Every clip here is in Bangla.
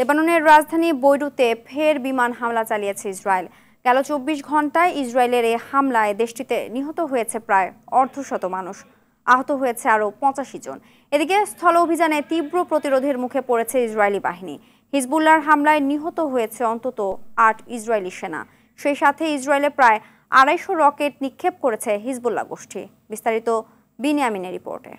লেবাননের রাজধানী বৈরুতে ফের বিমান হামলা চালিয়েছে ইসরায়েল গেল চব্বিশ ঘন্টায় ইসরায়েলের এই হামলায় দেশটিতে নিহত হয়েছে প্রায় অর্ধশত মানুষ আহত হয়েছে আরও পঁচাশি জন এদিকে স্থল অভিযানে তীব্র প্রতিরোধের মুখে পড়েছে ইসরায়েলি বাহিনী হিজবুল্লার হামলায় নিহত হয়েছে অন্তত আট ইসরায়েলি সেনা সেই সাথে ইসরায়েলে প্রায় আড়াইশো রকেট নিক্ষেপ করেছে হিজবুল্লাহ গোষ্ঠী বিস্তারিত বিনিয়ামিনের রিপোর্টে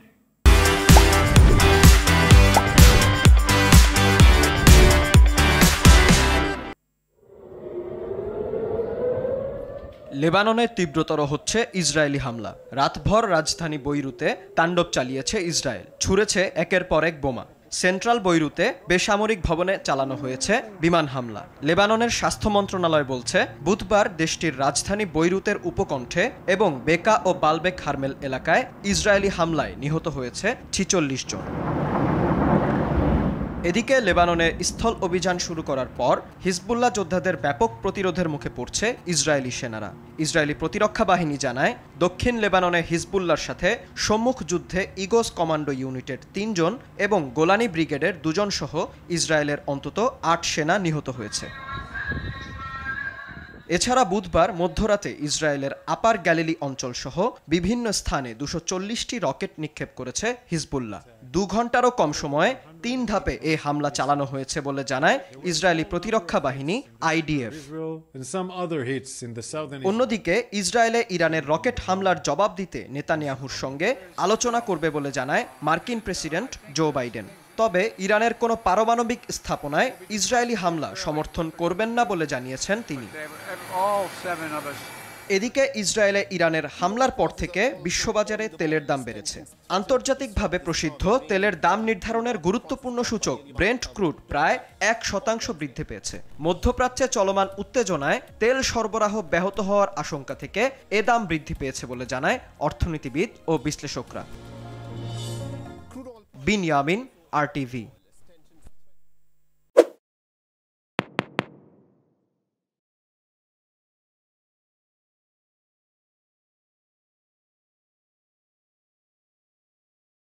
লেবাননে তীব্রতর হচ্ছে ইসরায়েলি হামলা রাতভর রাজধানী বৈরুতে তাণ্ডব চালিয়েছে ইসরায়েল ছুঁড়েছে একের পর এক বোমা সেন্ট্রাল বৈরুতে বেসামরিক ভবনে চালানো হয়েছে বিমান হামলা লেবাননের স্বাস্থ্য মন্ত্রণালয় বলছে বুধবার দেশটির রাজধানী বৈরুতের উপকণ্ঠে এবং বেকা ও বালবেক হারমেল এলাকায় ইসরায়েলি হামলায় নিহত হয়েছে ছিচল্লিশ জন এদিকে লেবাননে স্থল অভিযান শুরু করার পর হিজবুল্লাহ যোদ্ধাদের ব্যাপক প্রতিরোধের মুখে পড়ছে ইসরায়েলি সেনারা ইসরায়েলি প্রতিরক্ষা বাহিনী জানায় দক্ষিণ লেবাননে হিজবুল্লার সাথে সম্মুখ যুদ্ধে ইগোস কমান্ডো ইউনিটের তিনজন এবং গোলানি ব্রিগেডের দুজন সহ ইসরায়েলের অন্তত আট সেনা নিহত হয়েছে এছাড়া বুধবার মধ্যরাতে ইসরায়েলের আপার গ্যালিলি অঞ্চল সহ বিভিন্ন স্থানে দুশো রকেট নিক্ষেপ করেছে হিজবুল্লাহ দু ঘন্টারও কম সময়ে তিন ধাপে এই হামলা চালানো হয়েছে বলে জানায় ইসরায়েলি প্রতিরক্ষা বাহিনী আইডিএফ অন্যদিকে ইসরায়েলে ইরানের রকেট হামলার জবাব দিতে নেতানিয়াহুর সঙ্গে আলোচনা করবে বলে জানায় মার্কিন প্রেসিডেন্ট জো বাইডেন তবে ইরানের কোনো পারমাণবিক স্থাপনায় ইসরায়েলি হামলা সমর্থন করবেন না বলে জানিয়েছেন তিনি এদিকে ইসরায়েলে ইরানের হামলার পর থেকে বিশ্ববাজারে তেলের দাম বেড়েছে আন্তর্জাতিকভাবে প্রসিদ্ধ তেলের দাম নির্ধারণের গুরুত্বপূর্ণ সূচক ব্রেন্ট ক্রুড প্রায় এক শতাংশ বৃদ্ধি পেয়েছে মধ্যপ্রাচ্যে চলমান উত্তেজনায় তেল সরবরাহ ব্যাহত হওয়ার আশঙ্কা থেকে এ দাম বৃদ্ধি পেয়েছে বলে জানায় অর্থনীতিবিদ ও বিশ্লেষকরা বিন ইয়ামিন আরটিভি